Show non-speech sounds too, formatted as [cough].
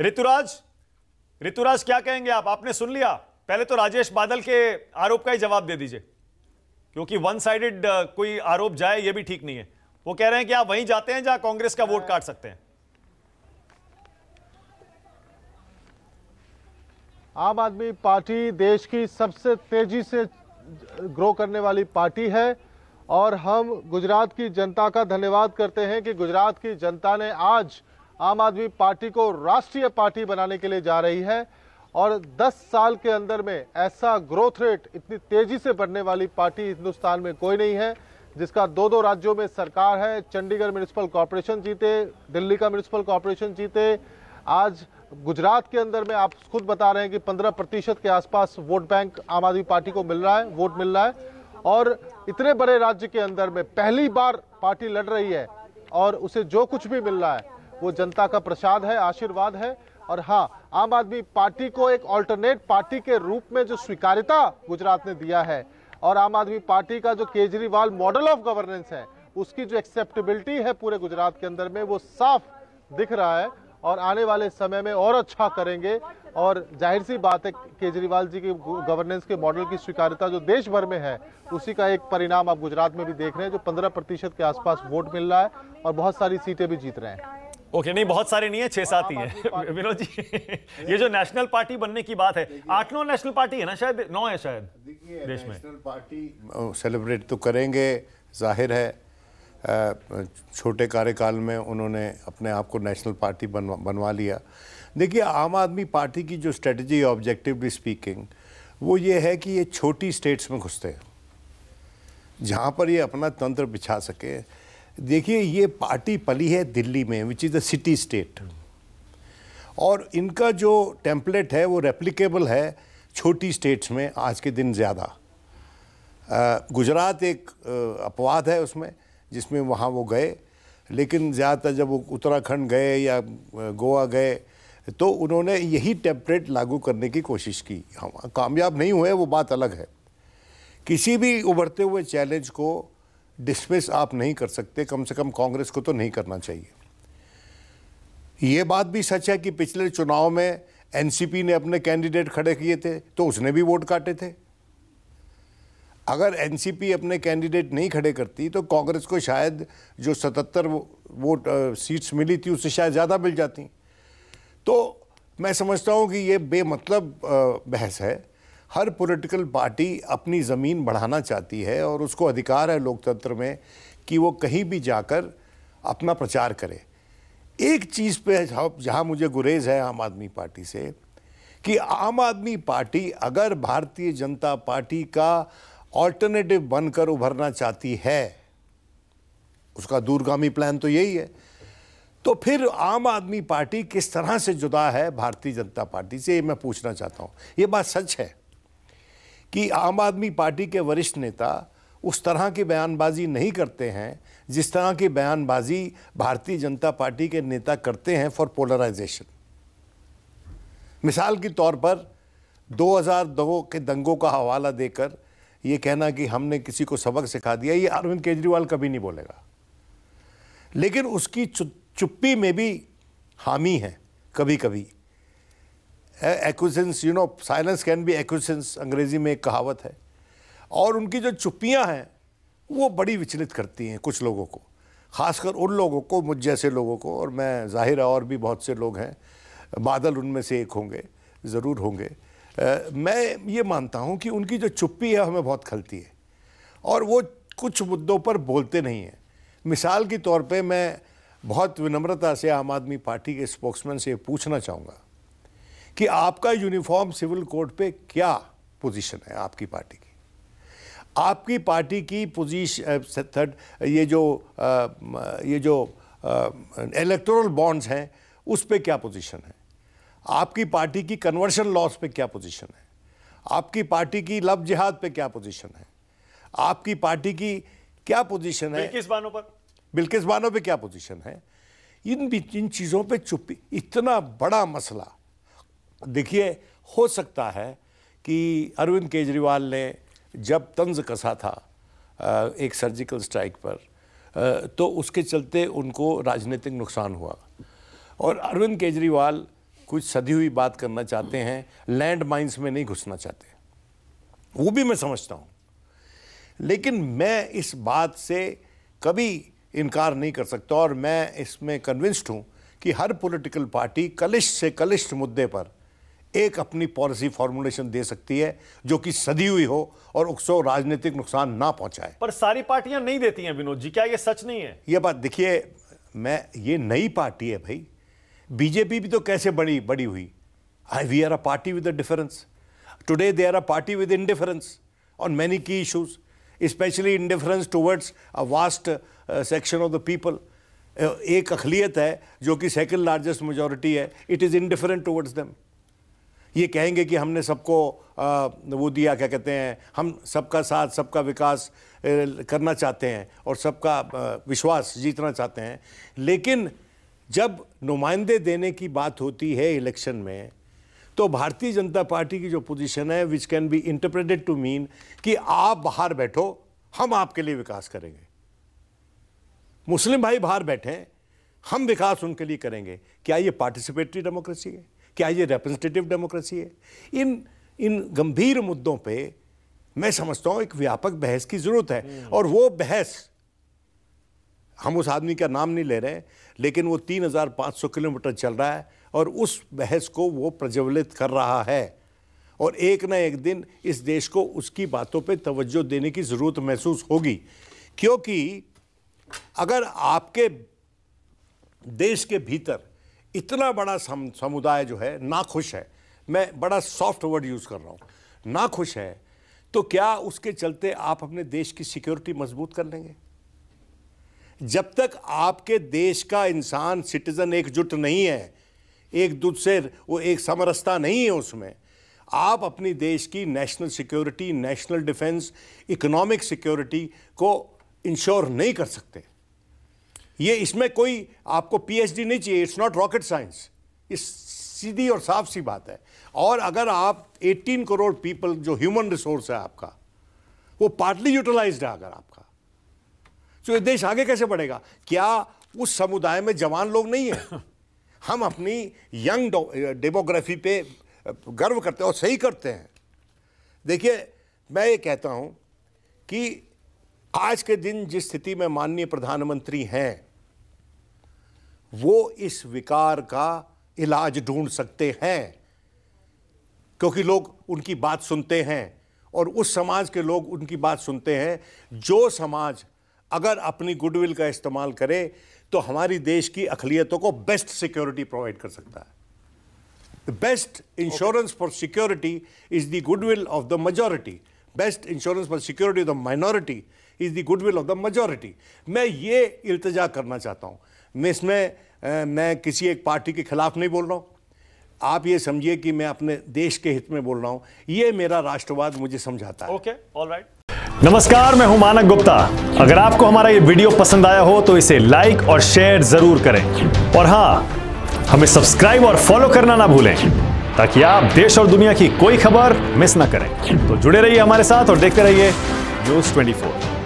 ऋतुराज ऋतुराज क्या कहेंगे आप आपने सुन लिया पहले तो राजेश बादल के आरोप का ही जवाब दे दीजिए क्योंकि वन साइडेड कोई आरोप जाए ये भी ठीक नहीं है वो कह रहे हैं कि आप वहीं जाते हैं जहां कांग्रेस का वोट काट सकते हैं आम आदमी पार्टी देश की सबसे तेजी से ग्रो करने वाली पार्टी है और हम गुजरात की जनता का धन्यवाद करते हैं कि गुजरात की जनता ने आज आम आदमी पार्टी को राष्ट्रीय पार्टी बनाने के लिए जा रही है और 10 साल के अंदर में ऐसा ग्रोथ रेट इतनी तेजी से बढ़ने वाली पार्टी हिंदुस्तान में कोई नहीं है जिसका दो दो राज्यों में सरकार है चंडीगढ़ म्यूनिसिपल कॉरपोरेशन जीते दिल्ली का म्यूनिसिपल कॉरपोरेशन जीते आज गुजरात के अंदर में आप खुद बता रहे हैं कि 15 प्रतिशत के आसपास वोट बैंक आम आदमी पार्टी को मिल रहा है वोट मिल रहा है और इतने बड़े राज्य के अंदर में पहली बार पार्टी लड़ रही है और उसे जो कुछ भी मिल रहा है वो जनता का प्रसाद है आशीर्वाद है और हाँ आम आदमी पार्टी को एक ऑल्टरनेट पार्टी के रूप में जो स्वीकारिता गुजरात ने दिया है और आम आदमी पार्टी का जो केजरीवाल मॉडल ऑफ गवर्नेंस है उसकी जो एक्सेप्टेबिलिटी है पूरे गुजरात के अंदर में वो साफ दिख रहा है और आने वाले समय में और अच्छा करेंगे और जाहिर सी बात है केजरीवाल जी के गवर्नेंस के मॉडल की स्वीकारिता जो देश भर में है उसी का एक परिणाम आप गुजरात में भी देख रहे हैं जो 15 प्रतिशत के आसपास वोट मिल रहा है और बहुत सारी सीटें भी जीत रहे हैं ओके नहीं बहुत सारे नहीं है छह सात ही है [laughs] विनोद जी ये जो नेशनल पार्टी बनने की बात है आठ नौ नेशनल पार्टी है ना शायद नौ है शायद देश में नेशनल पार्टी सेलिब्रेट तो करेंगे जाहिर है छोटे कार्यकाल में उन्होंने अपने आप को नेशनल पार्टी बनवा बनवा लिया देखिए आम आदमी पार्टी की जो स्ट्रेटजी ऑब्जेक्टिवली स्पीकिंग वो ये है कि ये छोटी स्टेट्स में घुसते हैं जहाँ पर ये अपना तंत्र बिछा सके देखिए ये पार्टी पली है दिल्ली में which is a city state और इनका जो टेम्पलेट है वो रेप्लीकेबल है छोटी स्टेट्स में आज के दिन ज़्यादा गुजरात एक अपवाद है उसमें जिसमें वहाँ वो गए लेकिन ज़्यादातर जब वो उत्तराखंड गए या गोवा गए तो उन्होंने यही टेम्पलेट लागू करने की कोशिश की हम कामयाब नहीं हुए वो बात अलग है किसी भी उभरते हुए चैलेंज को डिसमिस आप नहीं कर सकते कम से कम कांग्रेस को तो नहीं करना चाहिए ये बात भी सच है कि पिछले चुनाव में एनसीपी ने अपने कैंडिडेट खड़े किए थे तो उसने भी वोट काटे थे अगर एनसीपी अपने कैंडिडेट नहीं खड़े करती तो कांग्रेस को शायद जो 77 वोट सीट्स मिली थी उससे शायद ज़्यादा मिल जाती तो मैं समझता हूँ कि ये बेमतलब बहस है हर पॉलिटिकल पार्टी अपनी ज़मीन बढ़ाना चाहती है और उसको अधिकार है लोकतंत्र में कि वो कहीं भी जाकर अपना प्रचार करे एक चीज़ पे जहाँ मुझे गुरेज है आम आदमी पार्टी से कि आम आदमी पार्टी अगर भारतीय जनता पार्टी का ऑल्टरनेटिव बनकर उभरना चाहती है उसका दूरगामी प्लान तो यही है तो फिर आम आदमी पार्टी किस तरह से जुदा है भारतीय जनता पार्टी से ये मैं पूछना चाहता हूँ ये बात सच है कि आम आदमी पार्टी के वरिष्ठ नेता उस तरह की बयानबाजी नहीं करते हैं जिस तरह की बयानबाजी भारतीय जनता पार्टी के नेता करते हैं फॉर पोलराइजेशन मिसाल के तौर पर 2002 के दंगों का हवाला देकर ये कहना कि हमने किसी को सबक सिखा दिया ये अरविंद केजरीवाल कभी नहीं बोलेगा लेकिन उसकी चुप्पी में भी हामी है कभी कभी acquiescence you know silence can be acquiescence Angrezi में एक कहावत है और उनकी जो चुप्पियाँ हैं वो बड़ी विचलित करती हैं कुछ लोगों को खासकर उन लोगों को मुझ जैसे लोगों को और मैं जाहिर है और भी बहुत से लोग हैं बादल उनमें से एक होंगे ज़रूर होंगे आ, मैं ये मानता हूँ कि उनकी जो चुप्पी है हमें बहुत खलती है और वो कुछ मुद्दों पर बोलते नहीं हैं मिसाल के तौर पे मैं बहुत विनम्रता से आम आदमी पार्टी के स्पोक्समैन से पूछना चाहूँगा कि आपका यूनिफॉर्म सिविल कोड पे क्या पोजीशन है आपकी पार्टी की आपकी पार्टी की पोजीशन थर्ड ये जो आ, ये जो इलेक्टोरल बॉन्ड्स हैं उस पर क्या पोजीशन है आपकी पार्टी की कन्वर्शन लॉस पे क्या पोजीशन है आपकी पार्टी की लव जिहाद पे क्या पोजीशन है आपकी पार्टी की क्या पोजीशन है किस बानों पर बिल्किस बानों पे क्या पोजीशन है इन इन चीज़ों पे चुप्पी इतना बड़ा मसला देखिए हो सकता है कि अरविंद केजरीवाल ने जब तंज कसा था एक सर्जिकल स्ट्राइक पर तो उसके चलते उनको राजनीतिक नुकसान हुआ और अरविंद केजरीवाल कुछ सदी हुई बात करना चाहते हैं लैंड माइंस में नहीं घुसना चाहते वो भी मैं समझता हूँ लेकिन मैं इस बात से कभी इनकार नहीं कर सकता और मैं इसमें कन्विंस्ड हूँ कि हर पॉलिटिकल पार्टी कलिश से कलिष्ठ मुद्दे पर एक अपनी पॉलिसी फॉर्मुलेशन दे सकती है जो कि सदी हुई हो और उसको राजनीतिक नुकसान ना पहुंचाए पर सारी पार्टियां नहीं देती हैं विनोद जी क्या ये सच नहीं है ये बात देखिए मैं ये नई पार्टी है भाई बीजेपी भी तो कैसे बड़ी बड़ी हुई I we are a party with a difference today they are a party with indifference on many key issues especially indifference towards a vast section of the people एक अखिलियत है जो कि सेकेंड लार्जेस्ट मेजोरिटी है it is indifferent towards them ये कहेंगे कि हमने सबको वो दिया क्या कहते हैं हम सबका साथ सबका विकास करना चाहते हैं और सबका विश्वास जीतना चाहते हैं लेकिन जब नुमाइंदे देने की बात होती है इलेक्शन में तो भारतीय जनता पार्टी की जो पोजीशन है which can be interpreted to mean कि आप बाहर बैठो हम आपके लिए विकास करेंगे मुस्लिम भाई बाहर बैठे हम विकास उनके लिए करेंगे क्या ये पार्टिसिपेटरी डेमोक्रेसी है क्या ये रिप्रेजेंटेटिव डेमोक्रेसी है इन इन गंभीर मुद्दों पे मैं समझता हूँ एक व्यापक बहस की ज़रूरत है हम्म। और वो बहस हम उस आदमी का नाम नहीं ले रहे लेकिन वो 3,500 किलोमीटर चल रहा है और उस बहस को वो प्रज्वलित कर रहा है और एक ना एक दिन इस देश को उसकी बातों पे तवज्जो देने की ज़रूरत महसूस होगी क्योंकि अगर आपके देश के भीतर इतना बड़ा सम, समुदाय जो है नाखुश है मैं बड़ा सॉफ्ट वर्ड यूज़ कर रहा हूँ नाखुश है तो क्या उसके चलते आप अपने देश की सिक्योरिटी मजबूत कर लेंगे जब तक आपके देश का इंसान सिटीजन एकजुट नहीं है एक दूसरे से वो एक समरसता नहीं है उसमें आप अपनी देश की national security national defence economic security को इंश्योर नहीं कर सकते ये इसमें कोई आपको पीएचडी नहीं चाहिए इट्स नॉट रॉकेट साइंस इस सीधी और साफ सी बात है और अगर आप 18 करोड़ पीपल जो ह्यूमन रिसोर्स है आपका वो पार्टली यूटिलाइज्ड है अगर आपका तो ये देश आगे कैसे बढ़ेगा क्या उस समुदाय में जवान लोग नहीं है [laughs] हम अपनी यंग डेमोग्राफी uh, पे uh, गर्व करते हैं और सही करते हैं देखिए मैं ये कहता हूँ कि आज के दिन जिस स्थिति में माननीय प्रधानमंत्री हैं वो इस विकार का इलाज ढूंढ सकते हैं क्योंकि लोग उनकी बात सुनते हैं और उस समाज के लोग उनकी बात सुनते हैं जो समाज अगर अपनी गुडविल का इस्तेमाल करे तो हमारी देश की अखिलियतों को बेस्ट सिक्योरिटी प्रोवाइड कर सकता है the best insurance for security is the goodwill of the majority best insurance for security of the minority is the goodwill of the majority मैं ये इल्तजा करना चाहता हूँ मैं इसमें मैं किसी एक पार्टी के खिलाफ नहीं बोल रहा हूँ आप ये समझिए कि मैं अपने देश के हित में बोल रहा हूँ ये मेरा राष्ट्रवाद मुझे समझाता है ओके ऑल राइट नमस्कार मैं हूं मानक गुप्ता अगर आपको हमारा ये वीडियो पसंद आया हो तो इसे लाइक और शेयर जरूर करें और हाँ हमें सब्सक्राइब और फॉलो करना ना भूलें ताकि आप देश और दुनिया की कोई खबर मिस ना करें तो जुड़े रहिए हमारे साथ और देखते रहिए न्यूज ट्वेंटी